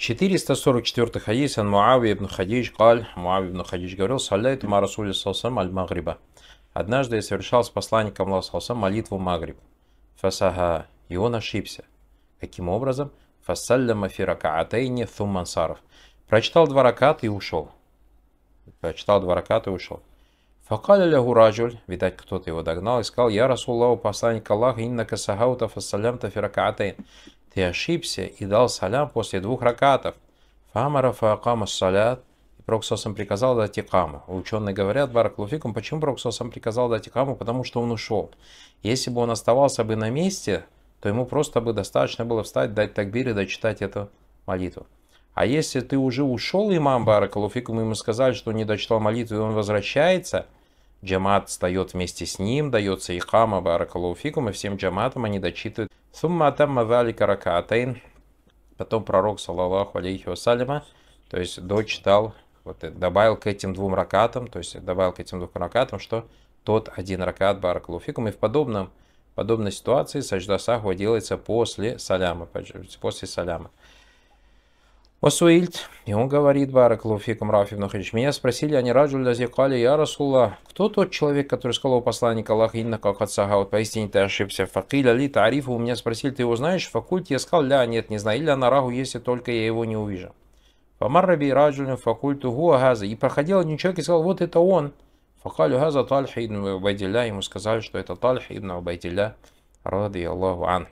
444 хадис ан Муави ибн Хадидж, Каль, Муави ибн Хадидж говорил, «Салляйту ма Расули Саусам аль Магриба». Однажды я совершал с посланником Аллаха Саусам молитву Магриб. Фасага, и он ошибся. Каким образом? Фасалляма фиракаатайни саров. Прочитал два раката и ушел. Прочитал два раката и ушел. Факаля лягу раджуль, видать, кто-то его догнал и сказал, «Я Расуллаху, посланник Аллаха, инна касагаута фасалямта фиракаатайн» ты ошибся и дал салям после двух ракатов. Фамара фаакама салят, и Проксосам приказал дать икаму. Ученые говорят, Баракулуфикум, почему Проксосам приказал дать икаму? Потому что он ушел. Если бы он оставался бы на месте, то ему просто бы достаточно было встать, дать такбир и дочитать эту молитву. А если ты уже ушел, имам Баракалуфикум, ему сказали, что не дочитал молитву, и он возвращается – Джамат встает вместе с ним, дается и хама Баракалуфикум, и всем джаматам они дочитывают Сумма Тамма Вали Каракатайн. Потом пророк, саллаллаху алейхи вассаляма, то есть дочитал, вот, добавил к этим двум ракатам, то есть добавил к этим двум ракатам, что тот один ракат Баракалуфикум. И в подобном, подобной ситуации сажда сахва делается после саляма, после саляма. Васуильт, и он говорит, Барак Луфикам Рафи Внухрич, меня спросили, они а раджуль лази кали я Расулла, кто тот человек, который сказал у посланника Аллаха, инна как отсага, вот поистине ты ошибся, факиля ли тарифу, у меня спросили, ты его знаешь, факульте? я сказал, ля, нет, не знаю, или анарагу, если только я его не увижу. Фамарраби раджулю факульту гуагаза, и проходил один человек и сказал, вот это он, факалю газа Тальха ибн Убайдилля, ему сказали, что это Тальха ибн Убайдилля, ради Аллаху анх.